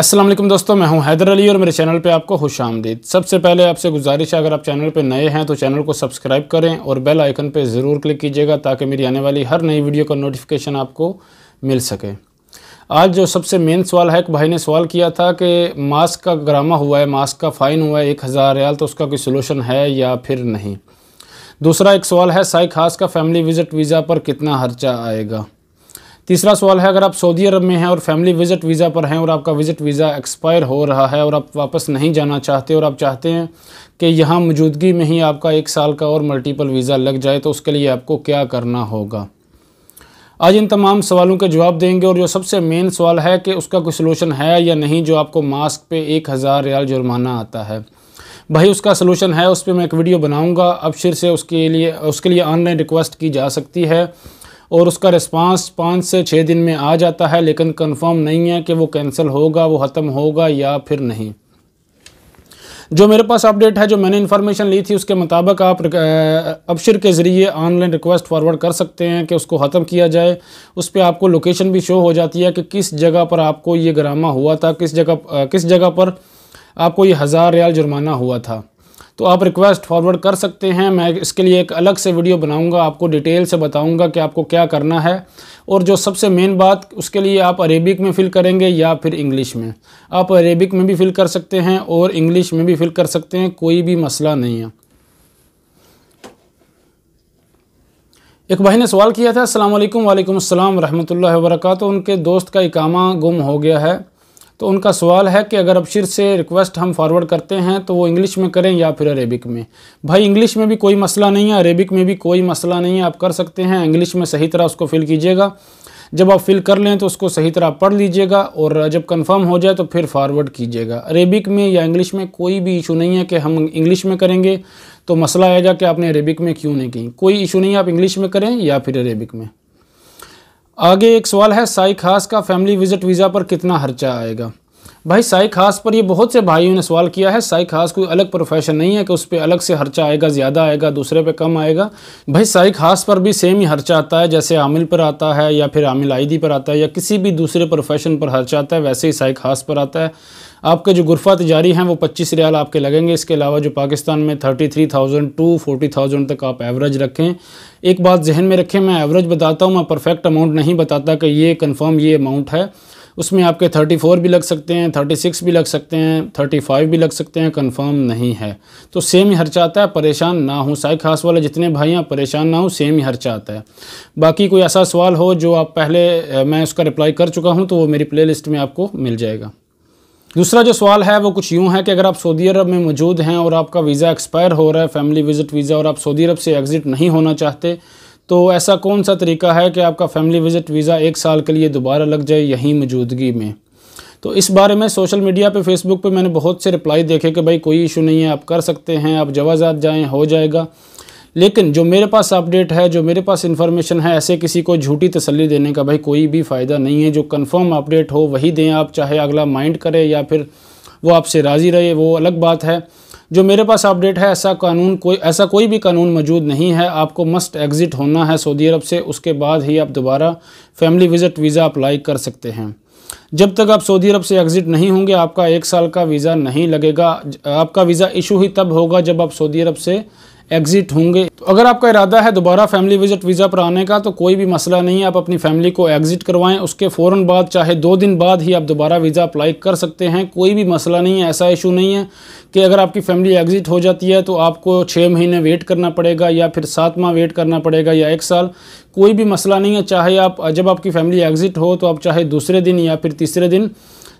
असलम दोस्तों मैं हूं हैदर अली और मेरे चैनल पे आपको खुश आमदीद सबसे पहले आपसे गुजारिश है अगर आप चैनल पे नए हैं तो चैनल को सब्सक्राइब करें और बेल आइकन पे ज़रूर क्लिक कीजिएगा ताकि मेरी आने वाली हर नई वीडियो का नोटिफिकेशन आपको मिल सके आज जो सबसे मेन सवाल है एक भाई ने सवाल किया था कि मास्क का ग्रामा हुआ है मास्क का फ़ाइन हुआ है एक हज़ार रियाल तो उसका कोई सोलूशन है या फिर नहीं दूसरा एक सवाल है साई खास का फैमिली विज़िट वीज़ा पर कितना खर्चा आएगा तीसरा सवाल है अगर आप सऊदी अरब में हैं और फैमिली विजिट वीज़ा पर हैं और आपका विजिट वीज़ा एक्सपायर हो रहा है और आप वापस नहीं जाना चाहते और आप चाहते हैं कि यहाँ मौजूदगी में ही आपका एक साल का और मल्टीपल वीज़ा लग जाए तो उसके लिए आपको क्या करना होगा आज इन तमाम सवालों के जवाब देंगे और जो सबसे मेन सवाल है कि उसका कोई सलूशन है या नहीं जो आपको मास्क पे एक हज़ार रियाल जुर्माना आता है भाई उसका सलूशन है उस पर मैं एक वीडियो बनाऊंगा अब फिर से उसके लिए उसके लिए ऑनलाइन रिक्वेस्ट की जा सकती है और उसका रिस्पांस पाँच से छः दिन में आ जाता है लेकिन कंफर्म नहीं है कि वो कैंसिल होगा वो ख़त्म होगा या फिर नहीं जो मेरे पास अपडेट है जो मैंने इन्फॉर्मेशन ली थी उसके मुताबिक आप अपशिर के ज़रिए ऑनलाइन रिक्वेस्ट फॉरवर्ड कर सकते हैं कि उसको ख़त्म किया जाए उस पर आपको लोकेशन भी शो हो जाती है कि किस जगह पर आपको ये ग्रामा हुआ था किस जगह किस जगह पर आपको ये हज़ार रियाल जुर्माना हुआ था तो आप रिक्वेस्ट फॉरवर्ड कर सकते हैं मैं इसके लिए एक अलग से वीडियो बनाऊंगा आपको डिटेल से बताऊंगा कि आपको क्या करना है और जो सबसे मेन बात उसके लिए आप अरेबिक में फ़िल करेंगे या फिर इंग्लिश में आप अरेबिक में भी फ़िल कर सकते हैं और इंग्लिश में भी फ़िल कर सकते हैं कोई भी मसला नहीं है एक भाई ने सवाल किया था अल्लाम वालेकुम अस्सलाम रहमतुल्लाहि वरकत उनके दोस्त का इकामा गुम हो गया है तो उनका सवाल है कि अगर अबशिर से रिक्वेस्ट हम फॉरवर्ड करते हैं तो वो इंग्लिश में करें या फिर अरेबिक में भाई इंग्लिश में भी कोई मसला नहीं है अरेबिक में भी कोई मसला नहीं है आप कर सकते हैं इंग्लिश में सही तरह उसको फ़िल कीजिएगा जब आप फिल कर लें तो उसको सही तरह पढ़ लीजिएगा और जब कंफर्म हो जाए तो फिर फॉरवर्ड कीजिएगा अरेबिक में या इंग्लिश में कोई भी इशू नहीं है कि हम इंग्लिश में करेंगे तो मसला आएगा कि आपने अरेबिक में क्यों नहीं की कोई इशू नहीं है आप इंग्लिश में करें या फिर अरेबिक में आगे एक सवाल है साई खास का फैमिली विजिट वीज़ा पर कितना खर्चा आएगा भाई साई खास पर ये बहुत से भाइयों ने सवाल किया है साई खास कोई अलग प्रोफेशन नहीं है कि उस पर अलग से खर्चा आएगा ज़्यादा आएगा दूसरे पे कम आएगा भाई साई खास पर भी सेम ही खर्चा आता है जैसे आमिल पर आता है या फिर आमिल आईडी पर आता है या किसी भी दूसरे प्रोफेशन पर खर्चा आता है वैसे ही साई खास पर आता है आपके जो गुरफा तजारी हैं वो पच्चीस रियाल आपके लगेंगे इसके अलावा जो पाकिस्तान में thirty three thousand two forty thousand तक आप एवरेज रखें एक बात जहन में रखें मैं एवरेज बताता हूँ मैं परफेक्ट अमाउंट नहीं बताता कि ये कन्फर्म ये अमाउंट है उसमें आपके 34 भी लग सकते हैं 36 भी लग सकते हैं 35 भी लग सकते हैं कंफर्म नहीं है तो सेम ही हर्चा आता है परेशान ना हो साई खास वाले जितने भाई हैं परेशान ना हो सेम ही हर्चा आता है बाकी कोई ऐसा सवाल हो जो आप पहले मैं उसका रिप्लाई कर चुका हूँ तो वो मेरी प्ले में आपको मिल जाएगा दूसरा जो सवाल है वो कुछ यूँ है कि अगर आप सऊदी अरब में मौजूद हैं और आपका वीज़ा एक्सपायर हो रहा है फैमिली विज़िट वीज़ा और आप सऊदी अरब से एग्ज़िट नहीं होना चाहते तो ऐसा कौन सा तरीका है कि आपका फैमिली विज़िट वीज़ा एक साल के लिए दोबारा लग जाए यहीं मौजूदगी में तो इस बारे में सोशल मीडिया पे फेसबुक पे मैंने बहुत से रिप्लाई देखे कि भाई कोई इशू नहीं है आप कर सकते हैं आप जवाजात जाएँ हो जाएगा लेकिन जो मेरे पास अपडेट है जो मेरे पास इन्फॉर्मेशन है ऐसे किसी को झूठी तसली देने का भाई कोई भी फ़ायदा नहीं है जो कन्फर्म अपडेट हो वही दें आप चाहे अगला माइंड करे या फिर वो आपसे राज़ी रहे वो अलग बात है जो मेरे पास अपडेट है ऐसा कानून कोई ऐसा कोई भी कानून मौजूद नहीं है आपको मस्ट एग्ज़िट होना है सऊदी अरब से उसके बाद ही आप दोबारा फैमिली विज़िट वीज़ा अप्लाई कर सकते हैं जब तक आप सऊदी अरब से एग्ज़िट नहीं होंगे आपका एक साल का वीज़ा नहीं लगेगा आपका वीज़ा इशू ही तब होगा जब आप सऊदी अरब से एग्ज़िट होंगे तो अगर आपका इरादा है दोबारा फैमिली विजिट वीज़ा पर आने का तो कोई भी मसला नहीं है आप अपनी फैमिली को एग्ज़िट करवाएं उसके फ़ौर बाद चाहे दो दिन बाद ही आप दोबारा वीज़ा अप्लाई कर सकते हैं कोई भी मसला नहीं है ऐसा इशू नहीं है कि अगर आपकी फैमिली एग्ज़िट हो जाती है तो आपको छः महीने वेट करना पड़ेगा या फिर सात माह वेट करना पड़ेगा या एक साल कोई भी मसला नहीं है चाहे आप जब आपकी फैमिली एग्ज़िट हो तो आप चाहे दूसरे दिन या फिर तीसरे दिन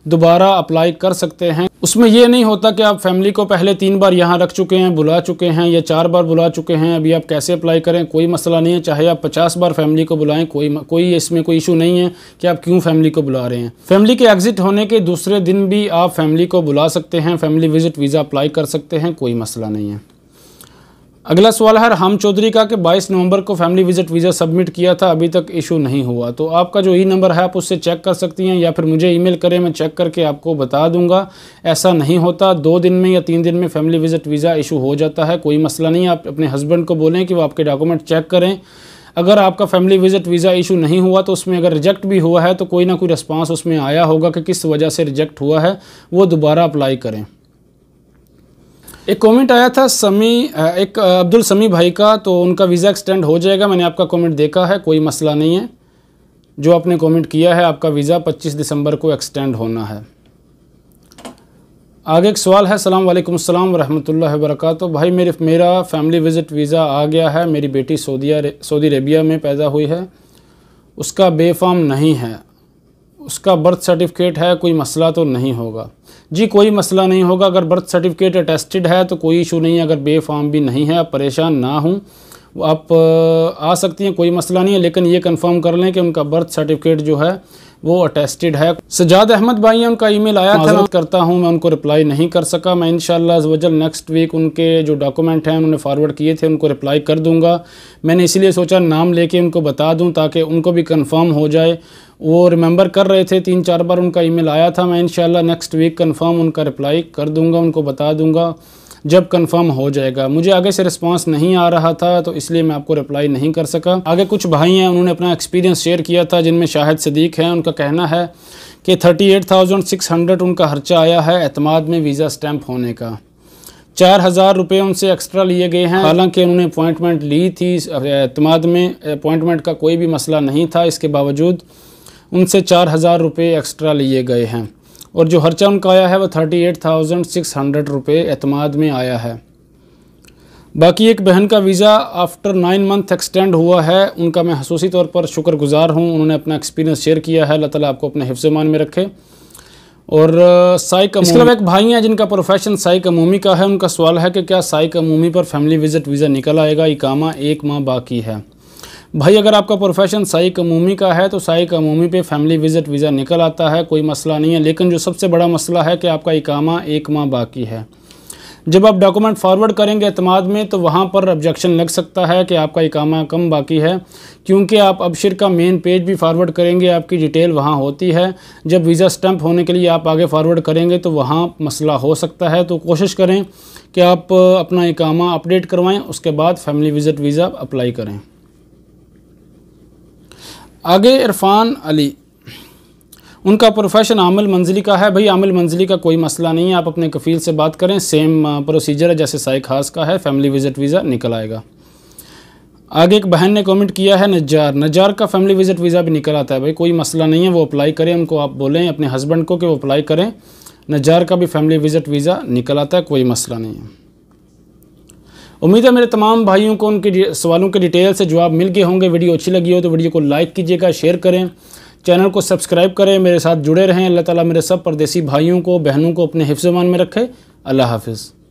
दोबारा अप्लाई कर सकते हैं उसमें यह नहीं होता कि आप फैमिली को पहले तीन बार यहाँ रख चुके हैं बुला चुके हैं या चार बार बुला चुके हैं अभी आप कैसे अप्लाई करें कोई मसला नहीं है चाहे आप पचास बार फैमिली को बुलाएं कोई कोई इसमें कोई इशू नहीं है कि आप क्यों फैमिली को बुला रहे हैं फैमिली के एग्जिट होने के दूसरे दिन भी आप फैमिली को बुला सकते हैं फैमिली विजिट वीज़ा अप्लाई कर सकते हैं कोई मसला नहीं है अगला सवाल है राम चौधरी का कि 22 नवंबर को फैमिली विजिट वीज़ा सबमिट किया था अभी तक इशू नहीं हुआ तो आपका जो ई नंबर है आप उससे चेक कर सकती हैं या फिर मुझे ईमेल करें मैं चेक करके आपको बता दूंगा ऐसा नहीं होता दो दिन में या तीन दिन में फैमिली विजिट वीज़ा इशू हो जाता है कोई मसला नहीं आप अपने हस्बैंड को बोलें कि वो आपके डॉक्यूमेंट चेक करें अगर आपका फैमिली विजिट वीज़ा इशू नहीं हुआ तो उसमें अगर रिजेक्ट भी हुआ है तो कोई ना कोई रिस्पॉन्स उसमें आया होगा कि किस वजह से रिजेक्ट हुआ है वो दोबारा अप्लाई करें एक कमेंट आया था समी एक अब्दुल समी भाई का तो उनका वीज़ा एक्सटेंड हो जाएगा मैंने आपका कमेंट देखा है कोई मसला नहीं है जो आपने कमेंट किया है आपका वीज़ा 25 दिसंबर को एक्सटेंड होना है आगे एक सवाल है सलाम वालेकुम सलाम रहमतुल्लाहि वरकत भाई मेरे मेरा फैमिली विज़िट वीज़ा आ गया है मेरी बेटी सऊदिया सऊदी अरेबिया में पैदा हुई है उसका बेफाम नहीं है उसका बर्थ सर्टिफिकेट है कोई मसला तो नहीं होगा जी कोई मसला नहीं होगा अगर बर्थ सर्टिफिकेट अटेस्टेड है तो कोई इशू नहीं है अगर फॉर्म भी नहीं है आप परेशान ना हूँ आप आ सकती हैं कोई मसला नहीं है लेकिन ये कंफर्म कर लें कि उनका बर्थ सर्टिफिकेट जो है वो अटेस्टेड है सजाद अहमद भाई उनका ईमेल आया था करता हूँ मैं उनको रिप्लाई नहीं कर सका मैं इन वजल नेक्स्ट वीक उनके जो डॉक्यूमेंट हैं उन्होंने फॉरवर्ड किए थे उनको रिप्लाई कर दूंगा मैंने इसलिए सोचा नाम लेके उनको बता दूँ ताकि उनको भी कन्फर्म हो जाए वो रिमेंबर कर रहे थे तीन चार बार उनका ईमेल आया था मैं इन नेक्स्ट वीक कंफर्म उनका रिप्लाई कर दूंगा उनको बता दूंगा जब कंफर्म हो जाएगा मुझे आगे से रिस्पांस नहीं आ रहा था तो इसलिए मैं आपको रिप्लाई नहीं कर सका आगे कुछ भाई हैं उन्होंने अपना एक्सपीरियंस शेयर किया था जिनमें शाहिद सदीक हैं उनका कहना है कि 38,600 उनका खर्चा आया है अतमाद में वीज़ा स्टैंप होने का चार हज़ार रुपये उनसे एक्स्ट्रा लिए गए हैं हालांकि उन्होंने अपॉइंटमेंट ली थी अतमाद में अपॉइंटमेंट का कोई भी मसला नहीं था इसके बावजूद उनसे चार हज़ार रुपये एक्स्ट्रा लिए गए हैं और जो खर्चा उनका आया है वो thirty eight thousand six hundred रुपये अतमाद में आया है बाकी एक बहन का visa after nine month extend हुआ है उनका मैं खसूसी तौर पर शुक्रगुजार हूँ उन्होंने अपना एक्सपीरियंस शेयर किया है अल्लाह ताला आपको अपने हिफ्ज मान में रखे और साइक मतलब एक भाई हैं जिनका प्रोफेशन साइक अमूमी का है उनका सवाल है कि क्या साइक अमूमी पर फैमिली विजिट वीज़ा निकल आएगा इकामा एक माह बाकी है भाई अगर आपका प्रोफेशन साई कमूमी का है तो साई कमूमी पे फैमिली विजिट वीज़ा निकल आता है कोई मसला नहीं है लेकिन जो सबसे बड़ा मसला है कि आपका इकामा एक माह बाकी है जब आप डॉक्यूमेंट फॉरवर्ड करेंगे अतमाद में तो वहाँ पर ऑब्जेक्शन लग सकता है कि आपका इकामा कम बाकी है क्योंकि आप अबशिर का मेन पेज भी फारवर्ड करेंगे आपकी डिटेल वहाँ होती है जब वीज़ा स्टम्प होने के लिए आप आगे फारवर्ड करेंगे तो वहाँ मसला हो सकता है तो कोशिश करें कि आप अपना इकामा अपडेट करवाएँ उसके बाद फैमिली विज़िट वीज़ा अप्लाई करें आगे इरफान अली उनका प्रोफेशन आमिल मंजिली का है भाई आमिल मंजिली का कोई मसला नहीं है आप अपने कफील से बात करें सेम प्रोसीजर uh, है जैसे साइक खास का है फैमिली विज़िट वीज़ा निकल आएगा आगे एक बहन ने कमेंट किया है नजार नजार का फैमिली विज़िट वीज़ा भी निकल आता है भाई कोई मसला नहीं है वो अप्लाई करें उनको आप बोलें अपने हस्बैंड को कि वो अप्लाई करें नजार का भी फैमिली विज़िट वीज़ा निकल आता है कोई मसला नहीं है उम्मीद है मेरे तमाम भाइयों को उनके सवालों के डिटेल से जवाब मिल गए होंगे वीडियो अच्छी लगी हो तो वीडियो को लाइक कीजिएगा शेयर करें चैनल को सब्सक्राइब करें मेरे साथ जुड़े रहें अल्लाह ताला मेरे सब परदेसी भाइयों को बहनों को अपने हिफ्जमान में रखे अल्लाह हाफिज़